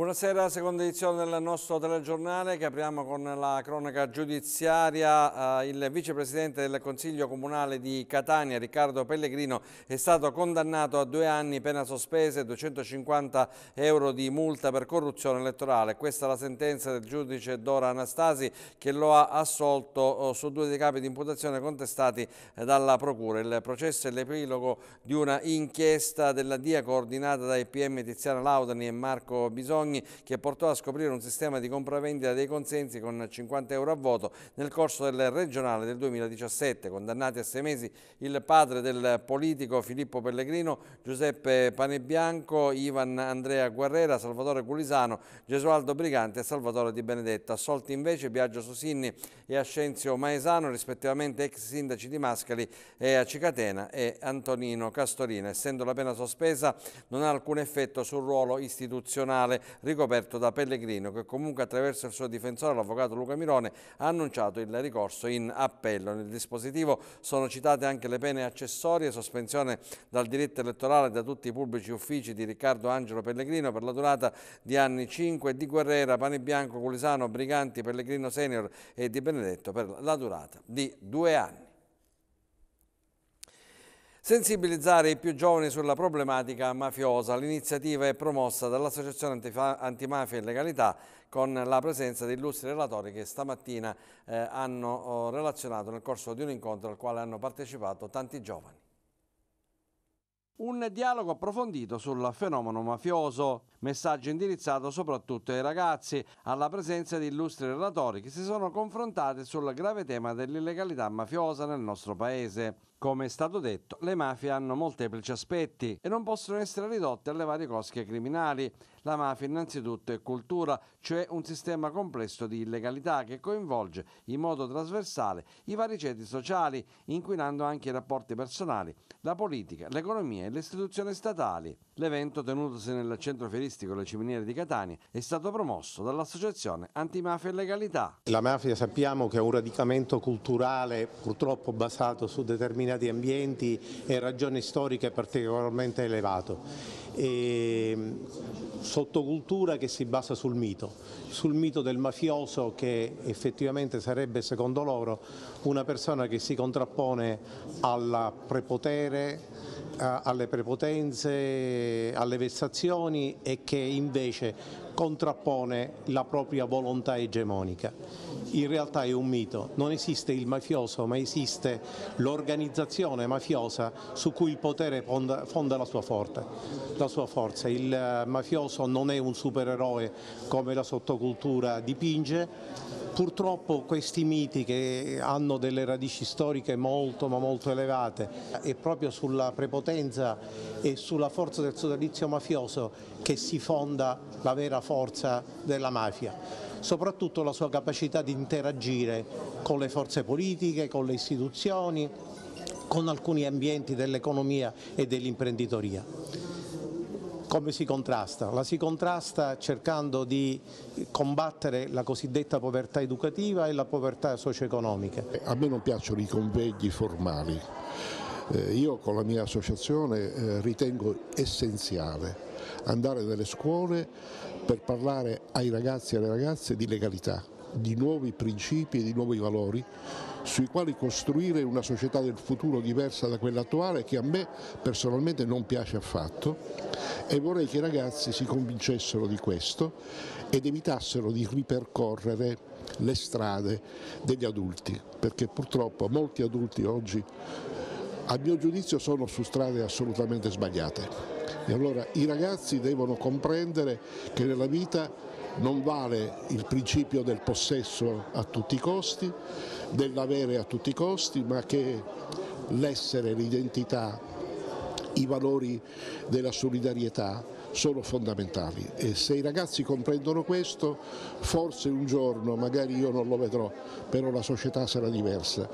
Buonasera, seconda edizione del nostro telegiornale che apriamo con la cronaca giudiziaria. Eh, il vicepresidente del Consiglio Comunale di Catania, Riccardo Pellegrino, è stato condannato a due anni pena sospesa e 250 euro di multa per corruzione elettorale. Questa è la sentenza del giudice Dora Anastasi che lo ha assolto eh, su due dei capi di imputazione contestati eh, dalla Procura. Il processo è l'epilogo di una inchiesta della DIA coordinata dai PM Tiziana Laudani e Marco Bisogna Bologna che portò a scoprire un sistema di compravendita dei consensi con 50 euro a voto nel corso del regionale del 2017. Condannati a sei mesi il padre del politico Filippo Pellegrino, Giuseppe Panebianco, Ivan Andrea Guerrera, Salvatore Culisano, Gesualdo Brigante e Salvatore Di Benedetto. Assolti invece Biagio Susinni e Ascenzio Maesano, rispettivamente ex sindaci di Mascali e a Cicatena e Antonino Castorina. Essendo la pena sospesa non ha alcun effetto sul ruolo istituzionale ricoperto da Pellegrino che comunque attraverso il suo difensore, l'avvocato Luca Mirone, ha annunciato il ricorso in appello. Nel dispositivo sono citate anche le pene accessorie, sospensione dal diritto elettorale da tutti i pubblici uffici di Riccardo Angelo Pellegrino per la durata di anni 5 di Guerrera, Pane Bianco, Colisano, Briganti, Pellegrino Senior e Di Benedetto per la durata di due anni. Sensibilizzare i più giovani sulla problematica mafiosa. L'iniziativa è promossa dall'Associazione Antimafia e Legalità con la presenza di illustri relatori che stamattina eh, hanno oh, relazionato nel corso di un incontro al quale hanno partecipato tanti giovani. Un dialogo approfondito sul fenomeno mafioso. Messaggio indirizzato soprattutto ai ragazzi, alla presenza di illustri relatori che si sono confrontati sul grave tema dell'illegalità mafiosa nel nostro paese. Come è stato detto, le mafie hanno molteplici aspetti e non possono essere ridotte alle varie cosche criminali. La mafia innanzitutto è cultura, cioè un sistema complesso di illegalità che coinvolge in modo trasversale i vari ceti sociali, inquinando anche i rapporti personali, la politica, l'economia e le istituzioni statali. L'evento tenutosi nel centro fieristico turistico Le Ciminiere di Catania è stato promosso dall'Associazione Antimafia e Legalità. La mafia sappiamo che è un radicamento culturale purtroppo basato su determinati ambienti e ragioni storiche particolarmente elevato. E mm, sottocultura che si basa sul mito, sul mito del mafioso che effettivamente sarebbe secondo loro una persona che si contrappone al prepotere, eh, alle prepotenze, alle vessazioni e che invece contrappone la propria volontà egemonica. In realtà è un mito, non esiste il mafioso, ma esiste l'organizzazione mafiosa su cui il potere fonda, fonda la, sua forte, la sua forza. Il eh, mafioso non è un supereroe come la sottocultura dipinge, purtroppo questi miti che hanno delle radici storiche molto ma molto elevate e proprio sulla prepotenza e sulla forza del sodalizio mafioso che si fonda la vera forza della mafia, soprattutto la sua capacità di interagire con le forze politiche, con le istituzioni, con alcuni ambienti dell'economia e dell'imprenditoria. Come si contrasta? La si contrasta cercando di combattere la cosiddetta povertà educativa e la povertà socio-economica. A me non piacciono i convegni formali. Eh, io con la mia associazione eh, ritengo essenziale andare nelle scuole per parlare ai ragazzi e alle ragazze di legalità, di nuovi principi e di nuovi valori sui quali costruire una società del futuro diversa da quella attuale che a me personalmente non piace affatto e vorrei che i ragazzi si convincessero di questo ed evitassero di ripercorrere le strade degli adulti, perché purtroppo molti adulti oggi a mio giudizio sono su strade assolutamente sbagliate. E allora i ragazzi devono comprendere che nella vita non vale il principio del possesso a tutti i costi, dell'avere a tutti i costi, ma che l'essere, l'identità, i valori della solidarietà sono fondamentali e se i ragazzi comprendono questo forse un giorno, magari io non lo vedrò, però la società sarà diversa.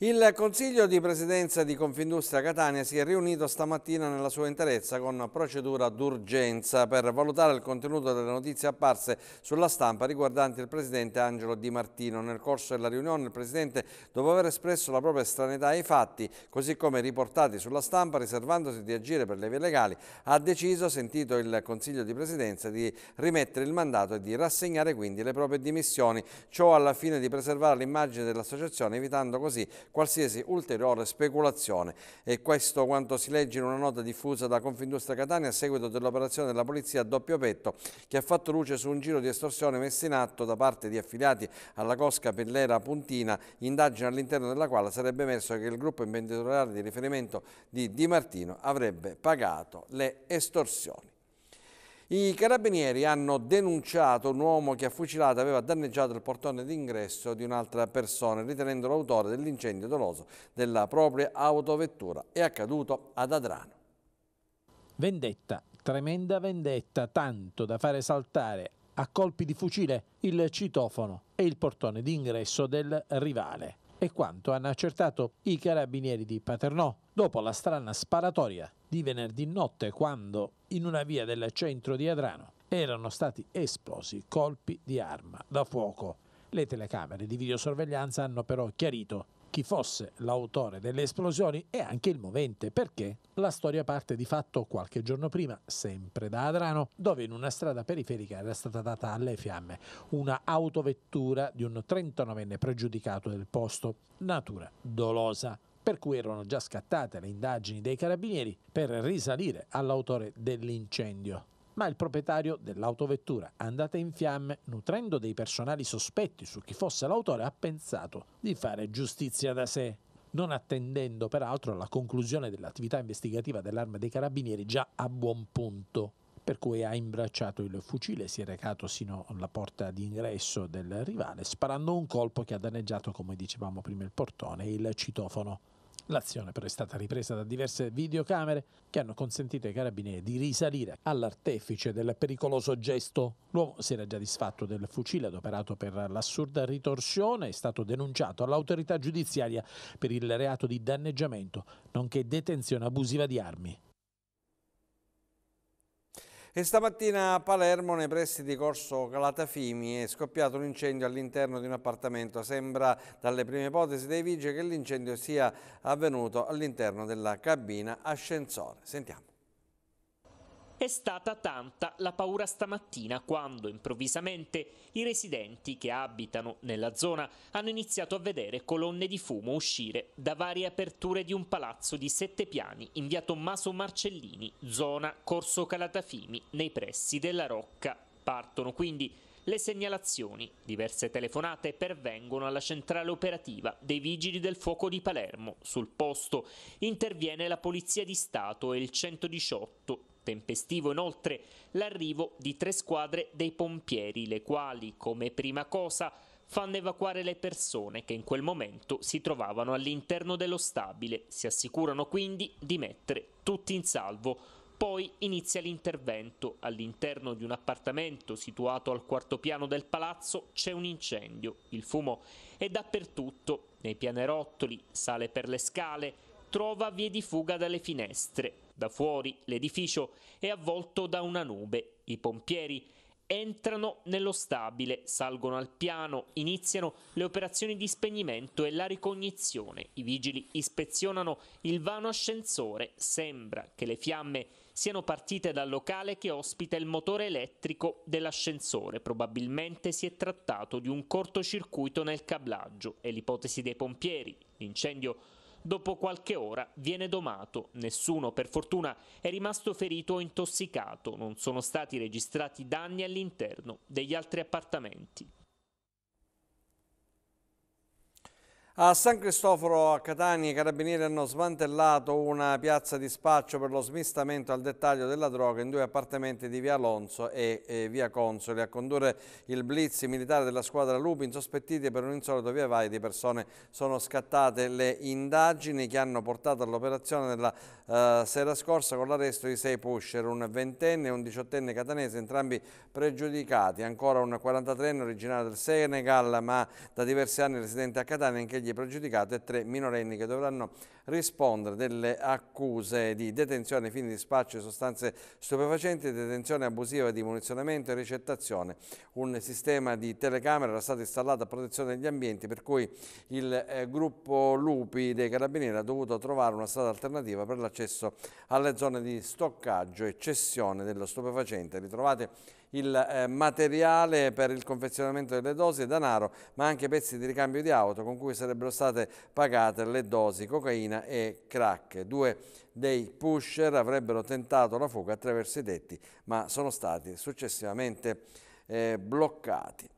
Il Consiglio di Presidenza di Confindustria Catania si è riunito stamattina nella sua interezza con procedura d'urgenza per valutare il contenuto delle notizie apparse sulla stampa riguardanti il Presidente Angelo Di Martino. Nel corso della riunione il Presidente, dopo aver espresso la propria stranità ai fatti, così come riportati sulla stampa, riservandosi di agire per le vie legali, ha deciso, sentito il Consiglio di Presidenza, di rimettere il mandato e di rassegnare quindi le proprie dimissioni, ciò alla fine di preservare l'immagine dell'associazione evitando così qualsiasi ulteriore speculazione. E questo quanto si legge in una nota diffusa da Confindustria Catania a seguito dell'operazione della polizia a doppio petto che ha fatto luce su un giro di estorsione messa in atto da parte di affiliati alla Cosca Pellera Puntina, indagine all'interno della quale sarebbe emerso che il gruppo imprenditoriale di riferimento di Di Martino avrebbe pagato le estorsioni. I carabinieri hanno denunciato un uomo che a fucilata aveva danneggiato il portone d'ingresso di un'altra persona, ritenendolo autore dell'incendio doloso della propria autovettura. È accaduto ad Adrano. Vendetta, tremenda vendetta, tanto da fare saltare a colpi di fucile il citofono e il portone d'ingresso del rivale. È quanto hanno accertato i carabinieri di Paternò dopo la strana sparatoria di venerdì notte quando in una via del centro di Adrano erano stati esplosi colpi di arma da fuoco. Le telecamere di videosorveglianza hanno però chiarito chi fosse l'autore delle esplosioni e anche il movente, perché la storia parte di fatto qualche giorno prima, sempre da Adrano, dove in una strada periferica era stata data alle fiamme una autovettura di un 39enne pregiudicato del posto, natura dolosa per cui erano già scattate le indagini dei carabinieri per risalire all'autore dell'incendio. Ma il proprietario dell'autovettura andata in fiamme, nutrendo dei personali sospetti su chi fosse l'autore, ha pensato di fare giustizia da sé, non attendendo peraltro la conclusione dell'attività investigativa dell'arma dei carabinieri già a buon punto per cui ha imbracciato il fucile e si è recato sino alla porta d'ingresso del rivale, sparando un colpo che ha danneggiato, come dicevamo prima, il portone e il citofono. L'azione però è stata ripresa da diverse videocamere che hanno consentito ai carabinieri di risalire all'artefice del pericoloso gesto. L'uomo si era già disfatto del fucile adoperato per l'assurda ritorsione, è stato denunciato all'autorità giudiziaria per il reato di danneggiamento, nonché detenzione abusiva di armi. E stamattina a Palermo, nei pressi di Corso Calatafimi, è scoppiato un incendio all'interno di un appartamento. Sembra dalle prime ipotesi dei vigili che l'incendio sia avvenuto all'interno della cabina ascensore. Sentiamo. È stata tanta la paura stamattina quando improvvisamente i residenti che abitano nella zona hanno iniziato a vedere colonne di fumo uscire da varie aperture di un palazzo di sette piani in via Tommaso Marcellini, zona Corso Calatafimi, nei pressi della Rocca. Partono quindi le segnalazioni, diverse telefonate pervengono alla centrale operativa dei Vigili del Fuoco di Palermo. Sul posto interviene la Polizia di Stato e il 118 Tempestivo inoltre l'arrivo di tre squadre dei pompieri, le quali, come prima cosa, fanno evacuare le persone che in quel momento si trovavano all'interno dello stabile. Si assicurano quindi di mettere tutti in salvo. Poi inizia l'intervento. All'interno di un appartamento situato al quarto piano del palazzo c'è un incendio. Il fumo è dappertutto, nei pianerottoli, sale per le scale, trova vie di fuga dalle finestre. Da fuori l'edificio è avvolto da una nube. I pompieri entrano nello stabile, salgono al piano, iniziano le operazioni di spegnimento e la ricognizione. I vigili ispezionano il vano ascensore. Sembra che le fiamme siano partite dal locale che ospita il motore elettrico dell'ascensore. Probabilmente si è trattato di un cortocircuito nel cablaggio. È l'ipotesi dei pompieri. L'incendio Dopo qualche ora viene domato. Nessuno, per fortuna, è rimasto ferito o intossicato. Non sono stati registrati danni all'interno degli altri appartamenti. A San Cristoforo a Catania i carabinieri hanno smantellato una piazza di spaccio per lo smistamento al dettaglio della droga in due appartamenti di via Alonso e, e via Consoli. A condurre il blitz militare della squadra Lupi insospettiti per un insolito via vai di persone sono scattate le indagini che hanno portato all'operazione della eh, sera scorsa con l'arresto di sei pusher, un ventenne e un diciottenne catanese, entrambi pregiudicati. Ancora un 43enne originario del Senegal ma da diversi anni residente a Catania anche gli famiglie pregiudicate e tre minorenni che dovranno rispondere delle accuse di detenzione ai fini di spaccio di sostanze stupefacenti, detenzione abusiva di munizionamento e ricettazione. Un sistema di telecamera era stato installato a protezione degli ambienti per cui il eh, gruppo Lupi dei Carabinieri ha dovuto trovare una strada alternativa per l'accesso alle zone di stoccaggio e cessione dello stupefacente ritrovate il eh, materiale per il confezionamento delle dosi e denaro, ma anche pezzi di ricambio di auto con cui sarebbero state pagate le dosi cocaina e crack. Due dei pusher avrebbero tentato la fuga attraverso i tetti, ma sono stati successivamente eh, bloccati.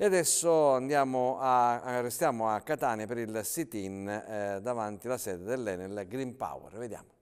E adesso a, restiamo a Catania per il sit-in eh, davanti alla sede dell'Enel Green Power. Vediamo.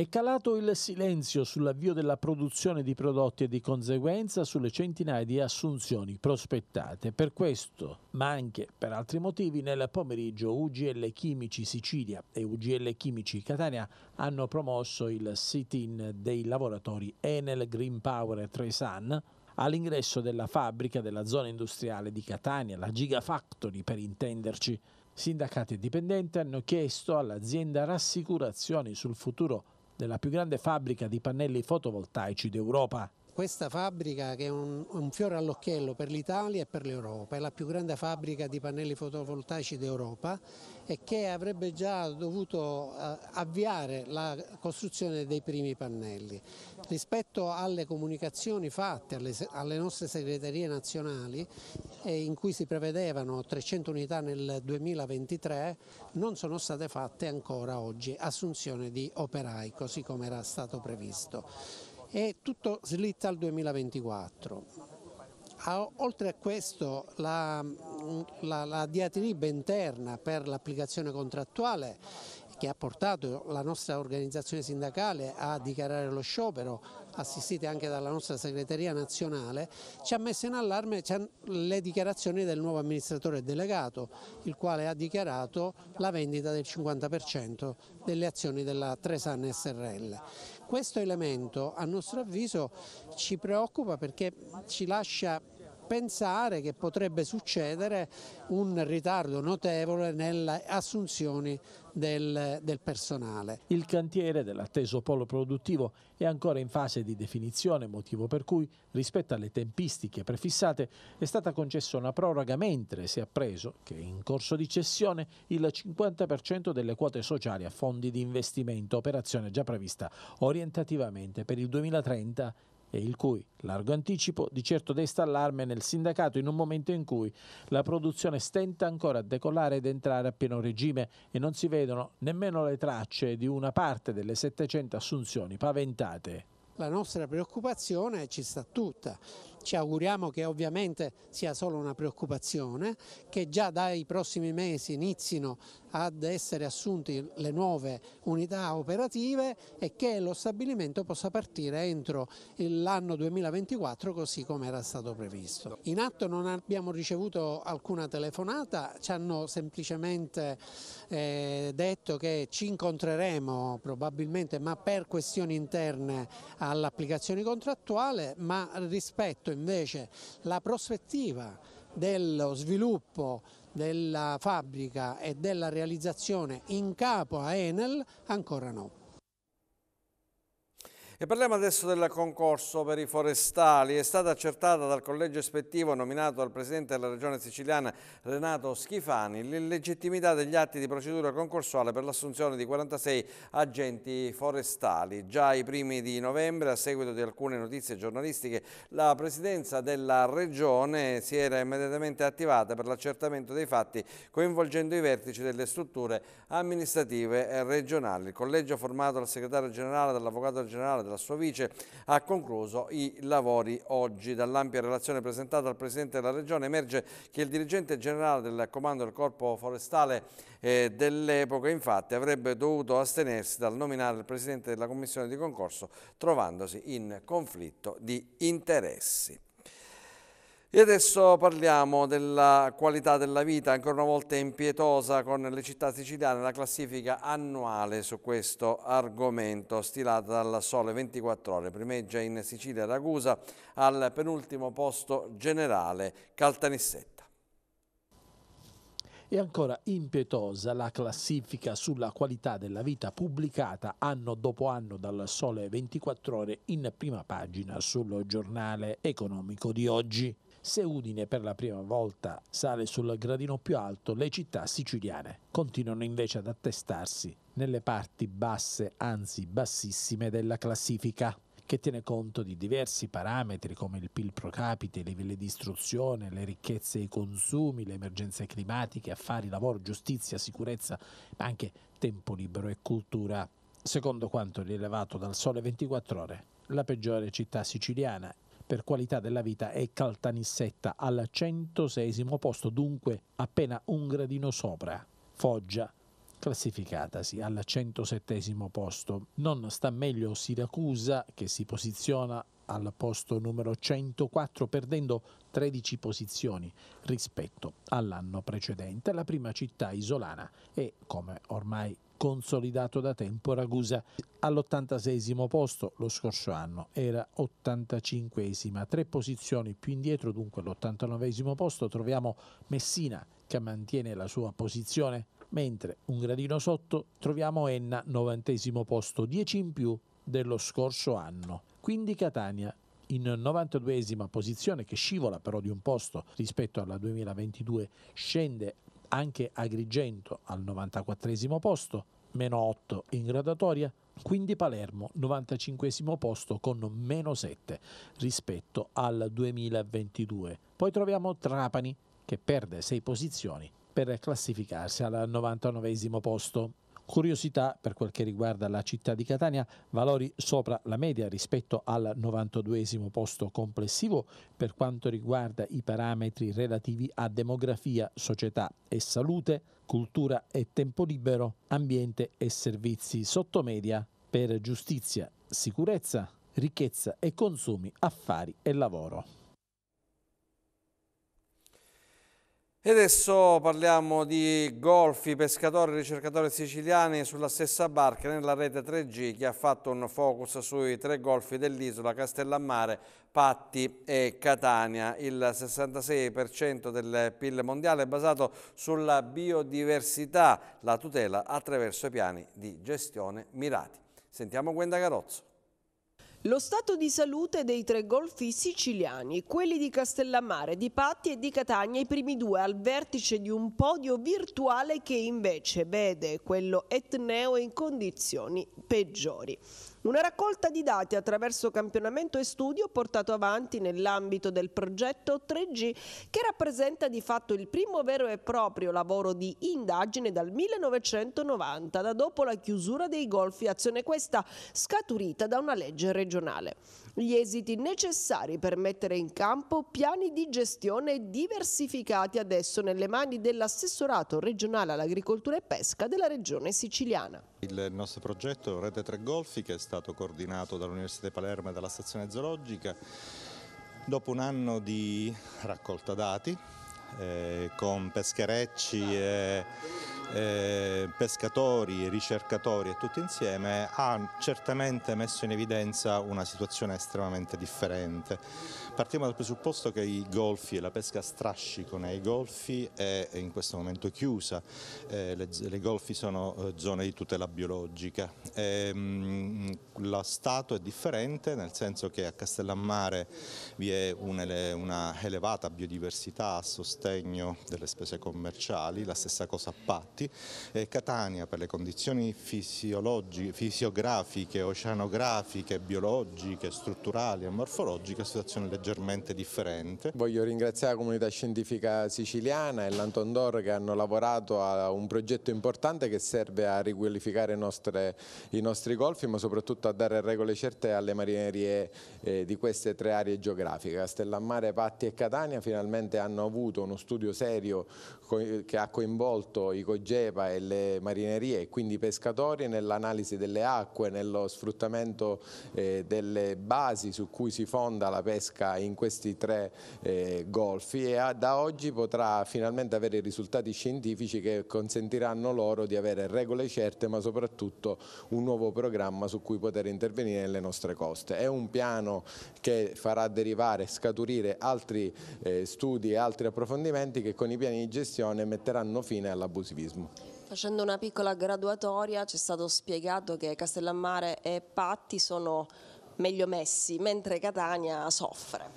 È calato il silenzio sull'avvio della produzione di prodotti e di conseguenza sulle centinaia di assunzioni prospettate. Per questo, ma anche per altri motivi, nel pomeriggio UGL Chimici Sicilia e UGL Chimici Catania hanno promosso il sit-in dei lavoratori Enel Green Power Tresan all'ingresso della fabbrica della zona industriale di Catania, la Gigafactory per intenderci. Sindacati e dipendenti hanno chiesto all'azienda rassicurazioni sul futuro nella più grande fabbrica di pannelli fotovoltaici d'Europa. Questa fabbrica che è un, un fiore all'occhiello per l'Italia e per l'Europa, è la più grande fabbrica di pannelli fotovoltaici d'Europa e che avrebbe già dovuto eh, avviare la costruzione dei primi pannelli. Rispetto alle comunicazioni fatte alle, alle nostre segreterie nazionali eh, in cui si prevedevano 300 unità nel 2023, non sono state fatte ancora oggi assunzione di operai così come era stato previsto e tutto slitta al 2024. Oltre a questo la, la, la diatriba interna per l'applicazione contrattuale che ha portato la nostra organizzazione sindacale a dichiarare lo sciopero, assistite anche dalla nostra segreteria nazionale, ci ha messo in allarme le dichiarazioni del nuovo amministratore delegato, il quale ha dichiarato la vendita del 50% delle azioni della Tresan SRL questo elemento a nostro avviso ci preoccupa perché ci lascia pensare che potrebbe succedere un ritardo notevole nelle assunzioni del, del personale. Il cantiere dell'atteso polo produttivo è ancora in fase di definizione, motivo per cui rispetto alle tempistiche prefissate è stata concessa una proroga mentre si è appreso che in corso di cessione il 50% delle quote sociali a fondi di investimento, operazione già prevista orientativamente per il 2030 e il cui largo anticipo di certo desta allarme nel sindacato in un momento in cui la produzione stenta ancora a decollare ed entrare a pieno regime e non si vedono nemmeno le tracce di una parte delle 700 assunzioni paventate. La nostra preoccupazione ci sta tutta, ci auguriamo che ovviamente sia solo una preoccupazione, che già dai prossimi mesi inizino ad essere assunti le nuove unità operative e che lo stabilimento possa partire entro l'anno 2024 così come era stato previsto. In atto non abbiamo ricevuto alcuna telefonata, ci hanno semplicemente eh, detto che ci incontreremo probabilmente ma per questioni interne all'applicazione contrattuale ma rispetto detto invece la prospettiva dello sviluppo della fabbrica e della realizzazione in capo a Enel ancora no. E parliamo adesso del concorso per i forestali. È stata accertata dal collegio ispettivo nominato dal presidente della regione siciliana Renato Schifani l'illegittimità degli atti di procedura concorsuale per l'assunzione di 46 agenti forestali. Già ai primi di novembre, a seguito di alcune notizie giornalistiche, la presidenza della regione si era immediatamente attivata per l'accertamento dei fatti coinvolgendo i vertici delle strutture amministrative regionali. Il collegio formato dal segretario generale, dall'avvocato generale, della sua vice, ha concluso i lavori oggi. Dall'ampia relazione presentata al Presidente della Regione emerge che il dirigente generale del comando del Corpo Forestale eh, dell'epoca infatti avrebbe dovuto astenersi dal nominare il Presidente della Commissione di concorso trovandosi in conflitto di interessi. E adesso parliamo della qualità della vita, ancora una volta impietosa con le città siciliane, la classifica annuale su questo argomento stilata dal Sole 24 Ore, primeggia in Sicilia Ragusa al penultimo posto generale Caltanissetta. E ancora impietosa la classifica sulla qualità della vita pubblicata anno dopo anno dal Sole 24 Ore in prima pagina sul giornale economico di oggi se Udine per la prima volta sale sul gradino più alto, le città siciliane continuano invece ad attestarsi nelle parti basse, anzi bassissime, della classifica che tiene conto di diversi parametri come il PIL pro capite, i livelli di istruzione, le ricchezze e i consumi, le emergenze climatiche, affari, lavoro, giustizia, sicurezza, ma anche tempo libero e cultura. Secondo quanto rilevato dal Sole 24 Ore, la peggiore città siciliana per qualità della vita è Caltanissetta al 106 posto, dunque appena un gradino sopra. Foggia classificatasi al 107 posto. Non sta meglio Siracusa che si posiziona al posto numero 104 perdendo 13 posizioni rispetto all'anno precedente. La prima città isolana è, come ormai consolidato da tempo Ragusa all'86 posto lo scorso anno, era 85 tre posizioni più indietro dunque all'89 posto troviamo Messina che mantiene la sua posizione, mentre un gradino sotto troviamo Enna 90 posto, 10 in più dello scorso anno. Quindi Catania in 92esima posizione che scivola però di un posto rispetto alla 2022 scende anche Agrigento al 94 posto, meno 8 in gradatoria, quindi Palermo 95 posto con meno 7 rispetto al 2022. Poi troviamo Trapani che perde 6 posizioni per classificarsi al 99 posto. Curiosità per quel che riguarda la città di Catania, valori sopra la media rispetto al 92 posto complessivo per quanto riguarda i parametri relativi a demografia, società e salute, cultura e tempo libero, ambiente e servizi sottomedia per giustizia, sicurezza, ricchezza e consumi, affari e lavoro. E adesso parliamo di golfi, pescatori e ricercatori siciliani sulla stessa barca nella rete 3G che ha fatto un focus sui tre golfi dell'isola Castellammare, Patti e Catania. Il 66% del PIL mondiale è basato sulla biodiversità, la tutela attraverso piani di gestione mirati. Sentiamo Gwenda Carozzo. Lo stato di salute dei tre golfi siciliani, quelli di Castellammare, di Patti e di Catania, i primi due al vertice di un podio virtuale che invece vede quello etneo in condizioni peggiori. Una raccolta di dati attraverso campionamento e studio portato avanti nell'ambito del progetto 3G che rappresenta di fatto il primo vero e proprio lavoro di indagine dal 1990, da dopo la chiusura dei golfi, azione questa scaturita da una legge regionale gli esiti necessari per mettere in campo piani di gestione diversificati adesso nelle mani dell'assessorato regionale all'agricoltura e pesca della regione siciliana. Il nostro progetto Rete 3 Golfi che è stato coordinato dall'Università di Palermo e dalla stazione zoologica dopo un anno di raccolta dati eh, con pescherecci e eh, pescatori, ricercatori e tutti insieme ha certamente messo in evidenza una situazione estremamente differente. Partiamo dal presupposto che i golfi e la pesca strascico nei golfi è in questo momento chiusa, eh, le, le, golfi sono eh, zone di tutela biologica. E, ehm, mh, la stato è differente nel senso che a Castellammare vi è un, una biodiversità a sostegno delle spese commerciali, la stessa cosa a Patti Monti, eh, Catania per le condizioni fisiografiche, oceanografiche, biologiche, strutturali e morfologiche, è una situazione leggermente differente. Voglio ringraziare la comunità scientifica siciliana e l'Anton Dor che hanno lavorato a un progetto importante che serve a riqualificare i nostri golfi ma soprattutto a dare regole certe alle marinerie eh, di queste tre aree geografiche. Castellammare, Patti e Catania finalmente hanno avuto uno studio serio che ha coinvolto i cogenti l'EGEPA e le marinerie e quindi i pescatori nell'analisi delle acque, nello sfruttamento eh, delle basi su cui si fonda la pesca in questi tre eh, golfi e a, da oggi potrà finalmente avere i risultati scientifici che consentiranno loro di avere regole certe ma soprattutto un nuovo programma su cui poter intervenire nelle nostre coste. È un piano che farà derivare, scaturire altri eh, studi e altri approfondimenti che con i piani di gestione metteranno fine all'abusivismo turismo. Facendo una piccola graduatoria ci è stato spiegato che Castellammare e Patti sono meglio messi, mentre Catania soffre.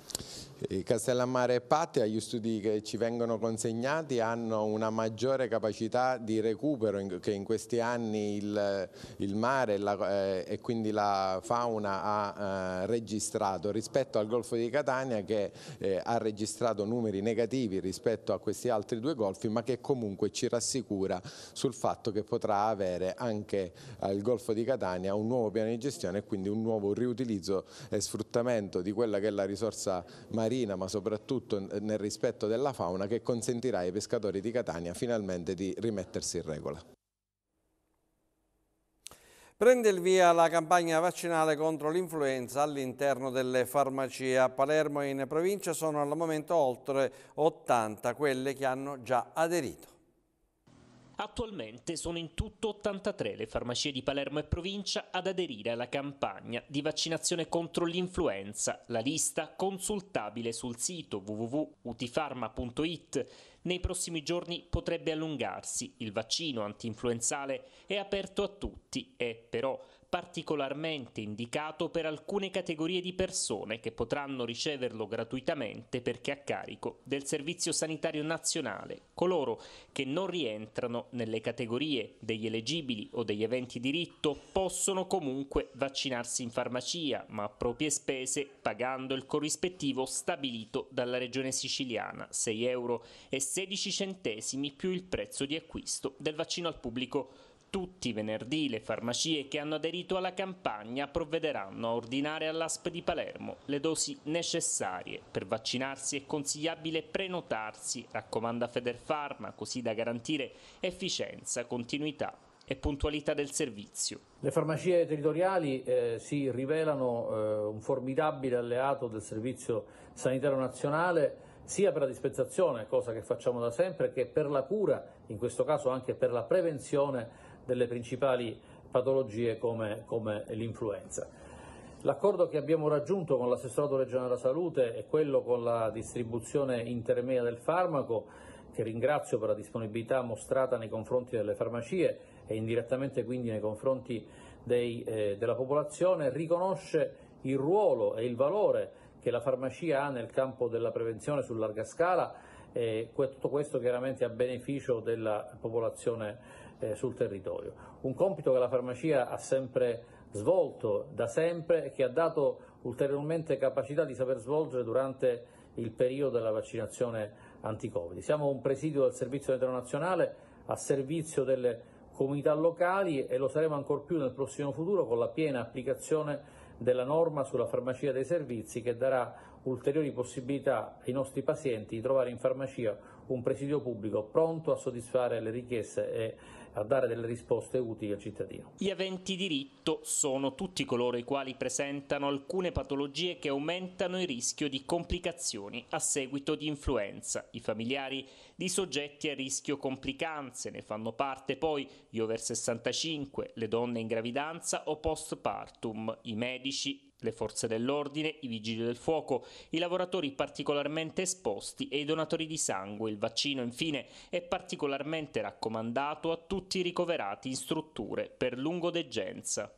Castellammare e Patria, gli studi che ci vengono consegnati hanno una maggiore capacità di recupero che in questi anni il, il mare la, eh, e quindi la fauna ha eh, registrato rispetto al Golfo di Catania che eh, ha registrato numeri negativi rispetto a questi altri due golfi ma che comunque ci rassicura sul fatto che potrà avere anche il Golfo di Catania un nuovo piano di gestione e quindi un nuovo riutilizzo e sfruttamento di quella che è la risorsa marina marina ma soprattutto nel rispetto della fauna che consentirà ai pescatori di Catania finalmente di rimettersi in regola. Prende il via la campagna vaccinale contro l'influenza all'interno delle farmacie. A Palermo e in provincia sono al momento oltre 80 quelle che hanno già aderito. Attualmente sono in tutto 83 le farmacie di Palermo e provincia ad aderire alla campagna di vaccinazione contro l'influenza, la lista consultabile sul sito www.utifarma.it. Nei prossimi giorni potrebbe allungarsi, il vaccino antinfluenzale è aperto a tutti e però particolarmente indicato per alcune categorie di persone che potranno riceverlo gratuitamente perché a carico del Servizio Sanitario Nazionale, coloro che non rientrano nelle categorie degli elegibili o degli eventi diritto possono comunque vaccinarsi in farmacia, ma a proprie spese pagando il corrispettivo stabilito dalla Regione Siciliana, 6,16 euro più il prezzo di acquisto del vaccino al pubblico tutti i venerdì le farmacie che hanno aderito alla campagna provvederanno a ordinare all'ASP di Palermo le dosi necessarie. Per vaccinarsi è consigliabile prenotarsi, raccomanda Federfarma, così da garantire efficienza, continuità e puntualità del servizio. Le farmacie territoriali eh, si rivelano eh, un formidabile alleato del Servizio Sanitario Nazionale sia per la dispensazione, cosa che facciamo da sempre, che per la cura, in questo caso anche per la prevenzione delle principali patologie come, come l'influenza. L'accordo che abbiamo raggiunto con l'assessorato regionale della salute e quello con la distribuzione intermedia del farmaco, che ringrazio per la disponibilità mostrata nei confronti delle farmacie e indirettamente quindi nei confronti dei, eh, della popolazione, riconosce il ruolo e il valore che la farmacia ha nel campo della prevenzione su larga scala e tutto questo chiaramente a beneficio della popolazione eh, sul territorio. Un compito che la farmacia ha sempre svolto da sempre e che ha dato ulteriormente capacità di saper svolgere durante il periodo della vaccinazione anti-Covid. Siamo un presidio del servizio internazionale a servizio delle comunità locali e lo saremo ancor più nel prossimo futuro con la piena applicazione della norma sulla farmacia dei servizi che darà ulteriori possibilità ai nostri pazienti di trovare in farmacia un presidio pubblico pronto a soddisfare le richieste e a dare delle risposte utili al cittadino. Gli aventi diritto sono tutti coloro i quali presentano alcune patologie che aumentano il rischio di complicazioni a seguito di influenza. I familiari di soggetti a rischio complicanze ne fanno parte poi gli over 65, le donne in gravidanza o postpartum, i medici le forze dell'ordine, i vigili del fuoco, i lavoratori particolarmente esposti e i donatori di sangue. Il vaccino infine è particolarmente raccomandato a tutti i ricoverati in strutture per lungodegenza.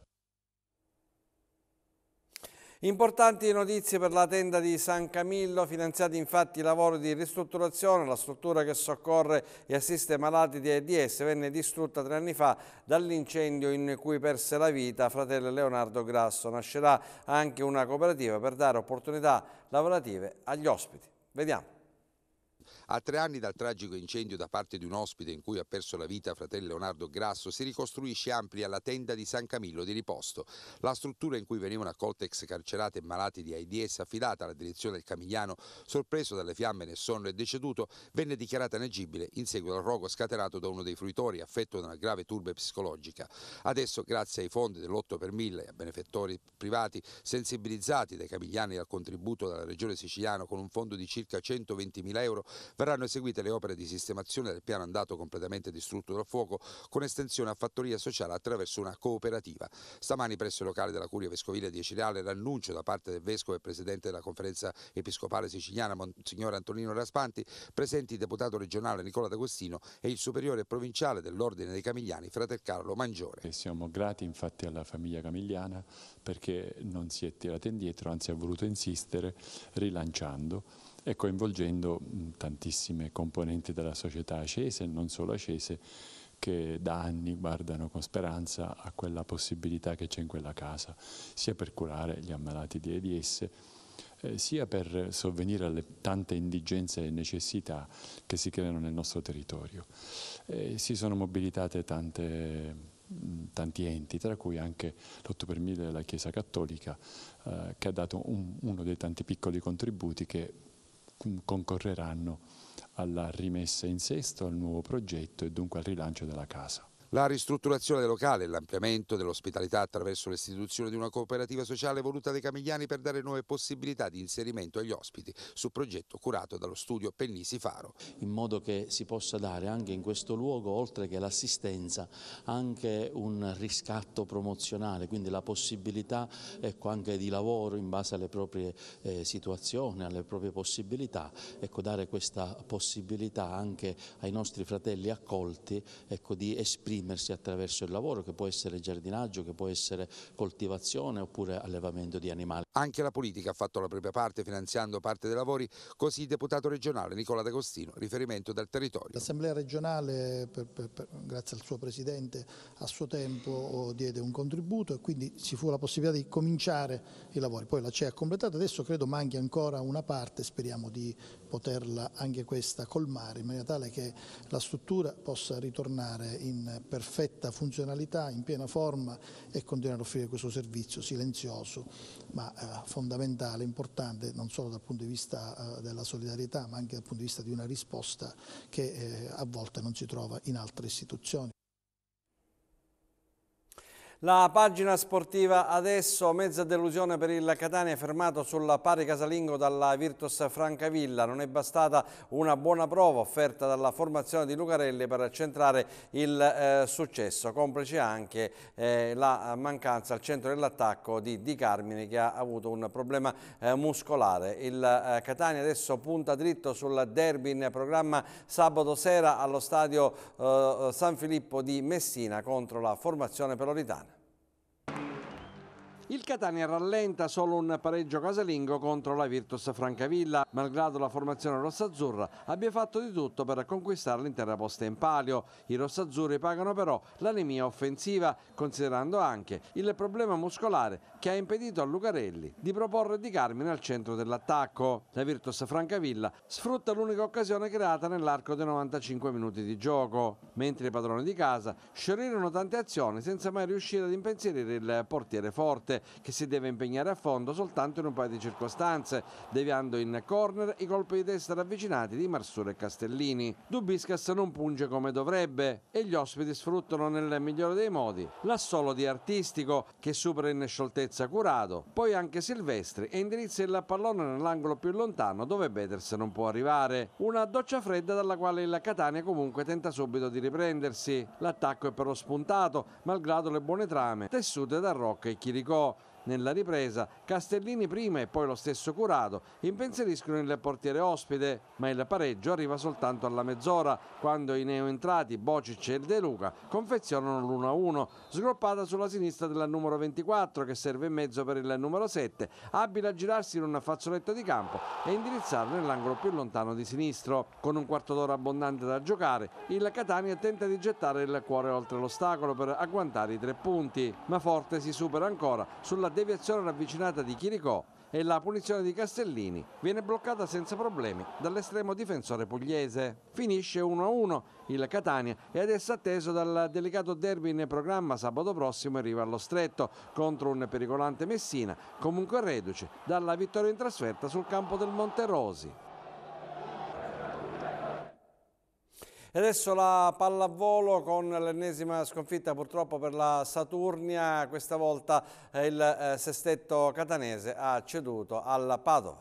Importanti notizie per la tenda di San Camillo, finanziati infatti i lavori di ristrutturazione, la struttura che soccorre e assiste malati di AIDS venne distrutta tre anni fa dall'incendio in cui perse la vita fratello Leonardo Grasso. Nascerà anche una cooperativa per dare opportunità lavorative agli ospiti. Vediamo. A tre anni dal tragico incendio da parte di un ospite in cui ha perso la vita fratello Leonardo Grasso, si ricostruisce amplia la tenda di San Camillo di Riposto. La struttura in cui venivano accolte ex carcerate e malati di AIDS, affidata alla direzione del Camigliano, sorpreso dalle fiamme nel sonno e deceduto, venne dichiarata inagibile in seguito al rogo scatenato da uno dei fruitori affetto da una grave turba psicologica. Adesso, grazie ai fondi dell'8 per 1000 e a benefettori privati sensibilizzati dai camigliani al contributo della Regione Siciliana con un fondo di circa 120.000 euro, Verranno eseguite le opere di sistemazione del piano andato completamente distrutto dal fuoco con estensione a fattoria sociale attraverso una cooperativa. Stamani presso il locale della Curia Vescovile di Ecireale l'annuncio da parte del Vescovo e Presidente della Conferenza Episcopale Siciliana, Monsignor Antonino Raspanti, presenti il deputato regionale Nicola D'Agostino e il superiore provinciale dell'Ordine dei Camigliani, Frater Carlo Mangiore. E siamo grati infatti alla famiglia Camigliana perché non si è tirata indietro, anzi ha voluto insistere rilanciando e coinvolgendo tantissime componenti della società acese e non solo acese che da anni guardano con speranza a quella possibilità che c'è in quella casa, sia per curare gli ammalati di AIDS, eh, sia per sovvenire alle tante indigenze e necessità che si creano nel nostro territorio. Eh, si sono mobilitate tante tanti enti, tra cui anche l'8 per 1000 della Chiesa Cattolica, eh, che ha dato un, uno dei tanti piccoli contributi che concorreranno alla rimessa in sesto, al nuovo progetto e dunque al rilancio della casa. La ristrutturazione del locale e l'ampliamento dell'ospitalità attraverso l'istituzione di una cooperativa sociale voluta dai Camigliani per dare nuove possibilità di inserimento agli ospiti su progetto curato dallo studio Pennisi Faro. In modo che si possa dare anche in questo luogo, oltre che l'assistenza, anche un riscatto promozionale, quindi la possibilità ecco, anche di lavoro in base alle proprie eh, situazioni, alle proprie possibilità, ecco, dare questa possibilità anche ai nostri fratelli accolti ecco, di esprimere esprimersi attraverso il lavoro, che può essere giardinaggio, che può essere coltivazione oppure allevamento di animali. Anche la politica ha fatto la propria parte finanziando parte dei lavori, così il deputato regionale Nicola D'Agostino, riferimento del territorio. L'Assemblea regionale, per, per, per, grazie al suo Presidente, a suo tempo oh, diede un contributo e quindi ci fu la possibilità di cominciare i lavori. Poi la CEA ha completato, adesso credo manchi ancora una parte, speriamo di poterla anche questa colmare in maniera tale che la struttura possa ritornare in perfetta funzionalità, in piena forma e continuare a offrire questo servizio silenzioso ma eh, fondamentale, importante non solo dal punto di vista eh, della solidarietà ma anche dal punto di vista di una risposta che eh, a volte non si trova in altre istituzioni. La pagina sportiva adesso, mezza delusione per il Catania fermato sulla pari casalingo dalla Virtus Francavilla. Non è bastata una buona prova offerta dalla formazione di Lucarelli per centrare il eh, successo, complice anche eh, la mancanza al centro dell'attacco di Di Carmine che ha avuto un problema eh, muscolare. Il eh, Catania adesso punta dritto sul derby in programma sabato sera allo stadio eh, San Filippo di Messina contro la formazione peloritana. Il Catania rallenta solo un pareggio casalingo contro la Virtus Francavilla, malgrado la formazione rossazzurra abbia fatto di tutto per conquistare l'intera posta in palio. I rossazzurri pagano però l'anemia offensiva, considerando anche il problema muscolare che ha impedito a Lucarelli di proporre Di Carmine al centro dell'attacco. La Virtus Francavilla sfrutta l'unica occasione creata nell'arco dei 95 minuti di gioco, mentre i padroni di casa sciorirono tante azioni senza mai riuscire ad impensierire il portiere forte. Llorente che si deve impegnare a fondo soltanto in un paio di circostanze, deviando in corner i colpi di testa ravvicinati di Marsura e Castellini. Dubiscas non punge come dovrebbe e gli ospiti sfruttano nel migliore dei modi l'assolo di Artistico che supera in scioltezza Curato, poi anche Silvestri e indirizza il pallone nell'angolo più lontano dove Peters non può arrivare. Una doccia fredda dalla quale il Catania comunque tenta subito di riprendersi. L'attacco è però spuntato, malgrado le buone trame tessute da Rocca e Chiricò. Nella ripresa Castellini prima e poi lo stesso Curato impensieriscono il portiere ospite, ma il pareggio arriva soltanto alla mezz'ora quando i neoentrati Bocic e De Luca confezionano l'1-1, sgroppata sulla sinistra della numero 24 che serve in mezzo per il numero 7, abile a girarsi in una fazzoletta di campo e indirizzarlo nell'angolo più lontano di sinistro. Con un quarto d'ora abbondante da giocare, il Catania tenta di gettare il cuore oltre l'ostacolo per agguantare i tre punti, ma Forte si supera ancora sulla deviazione ravvicinata di Chiricò e la punizione di Castellini viene bloccata senza problemi dall'estremo difensore pugliese. Finisce 1-1 il Catania e adesso atteso dal delicato derby in programma sabato prossimo in riva allo stretto contro un pericolante Messina, comunque reduce dalla vittoria in trasferta sul campo del Monterosi. E adesso la pallavolo con l'ennesima sconfitta purtroppo per la Saturnia, questa volta eh, il eh, sestetto catanese ha ceduto alla Padova.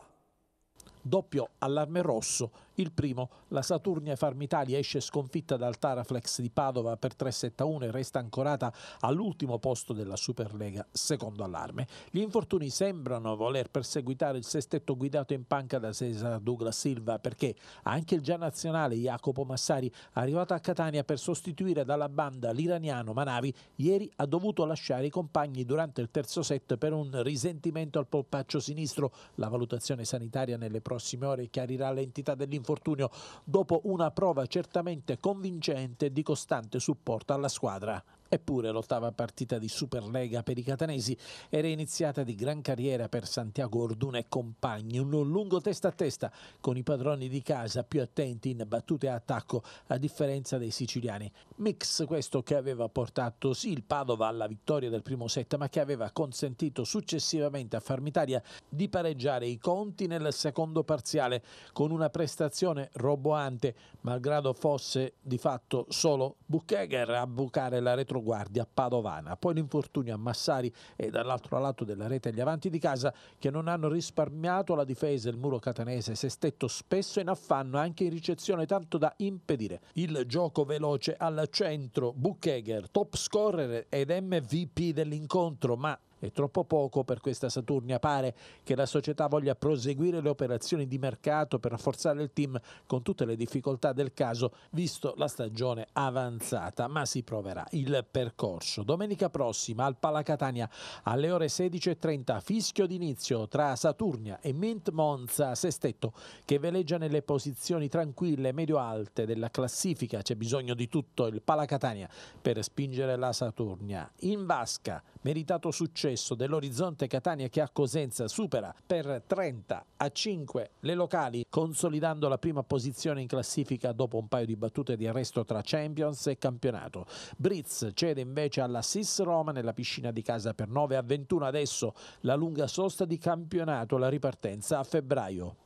Doppio allarme rosso il primo, la Saturnia Farmitalia esce sconfitta dal Taraflex di Padova per 3-7-1 e resta ancorata all'ultimo posto della Superlega, secondo allarme. Gli infortuni sembrano voler perseguitare il sestetto guidato in panca da Cesar Douglas Silva perché anche il già nazionale Jacopo Massari, arrivato a Catania per sostituire dalla banda l'iraniano Manavi, ieri ha dovuto lasciare i compagni durante il terzo set per un risentimento al polpaccio sinistro. La valutazione sanitaria nelle prossime ore chiarirà l'entità dell'infortunio infortunio dopo una prova certamente convincente di costante supporto alla squadra. Eppure l'ottava partita di Superlega per i catanesi era iniziata di gran carriera per Santiago Orduna e compagni, un lungo testa a testa con i padroni di casa più attenti in battute a attacco a differenza dei siciliani. Mix questo che aveva portato sì il Padova alla vittoria del primo set ma che aveva consentito successivamente a Farmitalia di pareggiare i conti nel secondo parziale con una prestazione roboante malgrado fosse di fatto solo Bucheger a bucare la retroguardia controguardia padovana. Poi l'infortunio a Massari e dall'altro lato della rete agli avanti di casa che non hanno risparmiato la difesa il muro catanese si è sestetto spesso in affanno anche in ricezione tanto da impedire il gioco veloce al centro Bucheger top scorer ed MVP dell'incontro ma è troppo poco per questa Saturnia. Pare che la società voglia proseguire le operazioni di mercato per rafforzare il team con tutte le difficoltà del caso, visto la stagione avanzata, ma si proverà il percorso. Domenica prossima al Palacatania alle ore 16.30, fischio d'inizio tra Saturnia e Mint Monza, sestetto che veleggia nelle posizioni tranquille medio-alte della classifica. C'è bisogno di tutto il Palacatania per spingere la Saturnia. In vasca, meritato successo successo dell'Orizzonte Catania che a Cosenza supera per 30 a 5 le locali, consolidando la prima posizione in classifica dopo un paio di battute di arresto tra Champions e campionato. Briz cede invece alla Sis Roma nella piscina di casa per 9 a 21 adesso la lunga sosta di campionato, la ripartenza a febbraio.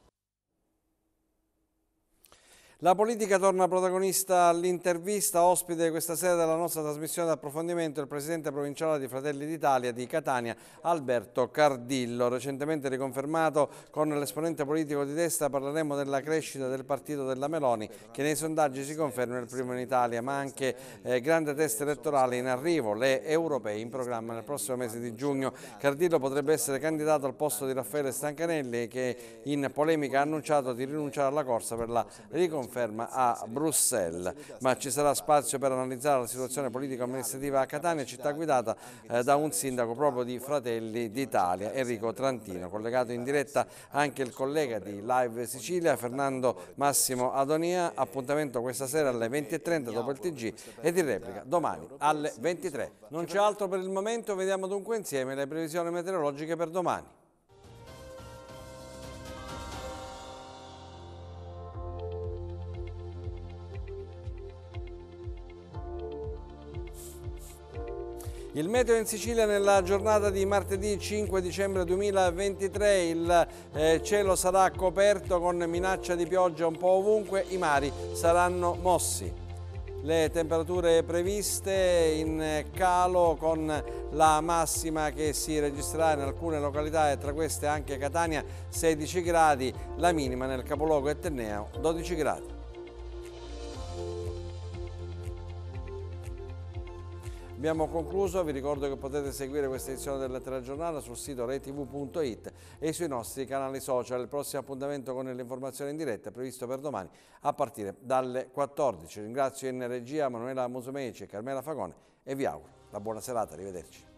La politica torna protagonista all'intervista ospite questa sera della nostra trasmissione d'approfondimento il presidente provinciale di Fratelli d'Italia di Catania, Alberto Cardillo. Recentemente riconfermato con l'esponente politico di destra parleremo della crescita del partito della Meloni che nei sondaggi si conferma il primo in Italia ma anche eh, grande test elettorale in arrivo, le europee in programma nel prossimo mese di giugno. Cardillo potrebbe essere candidato al posto di Raffaele Stancanelli che in polemica ha annunciato di rinunciare alla corsa per la riconferma conferma a Bruxelles, ma ci sarà spazio per analizzare la situazione politico-amministrativa a Catania, città guidata eh, da un sindaco proprio di Fratelli d'Italia, Enrico Trantino. Collegato in diretta anche il collega di Live Sicilia, Fernando Massimo Adonia. Appuntamento questa sera alle 20.30 dopo il TG e di replica domani alle 23. Non c'è altro per il momento, vediamo dunque insieme le previsioni meteorologiche per domani. Il meteo in Sicilia nella giornata di martedì 5 dicembre 2023, il eh, cielo sarà coperto con minaccia di pioggia un po' ovunque, i mari saranno mossi. Le temperature previste in calo con la massima che si registrerà in alcune località e tra queste anche Catania 16 gradi, la minima nel capoluogo Etneo 12 gradi. Abbiamo concluso, vi ricordo che potete seguire questa edizione del telegiornale sul sito retv.it e sui nostri canali social. Il prossimo appuntamento con le informazioni in diretta è previsto per domani a partire dalle 14. Ringrazio in regia Manuela Musumeci e Carmela Fagone e vi auguro una buona serata, arrivederci.